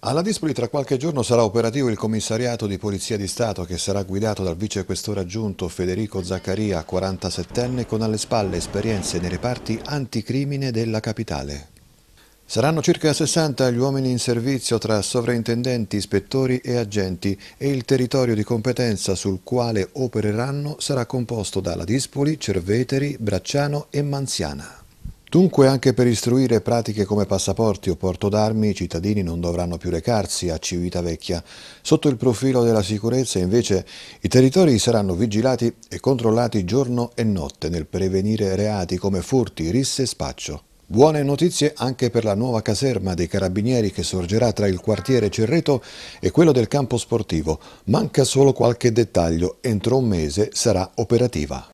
Alla Dispoli tra qualche giorno sarà operativo il commissariato di Polizia di Stato che sarà guidato dal vicequestore aggiunto Federico Zaccaria, 47enne, con alle spalle esperienze nei reparti anticrimine della capitale. Saranno circa 60 gli uomini in servizio tra sovrintendenti, ispettori e agenti e il territorio di competenza sul quale opereranno sarà composto dalla Dispoli, Cerveteri, Bracciano e Manziana. Dunque anche per istruire pratiche come passaporti o porto d'armi i cittadini non dovranno più recarsi a Civitavecchia. Sotto il profilo della sicurezza invece i territori saranno vigilati e controllati giorno e notte nel prevenire reati come furti, risse e spaccio. Buone notizie anche per la nuova caserma dei carabinieri che sorgerà tra il quartiere Cerreto e quello del campo sportivo. Manca solo qualche dettaglio, entro un mese sarà operativa.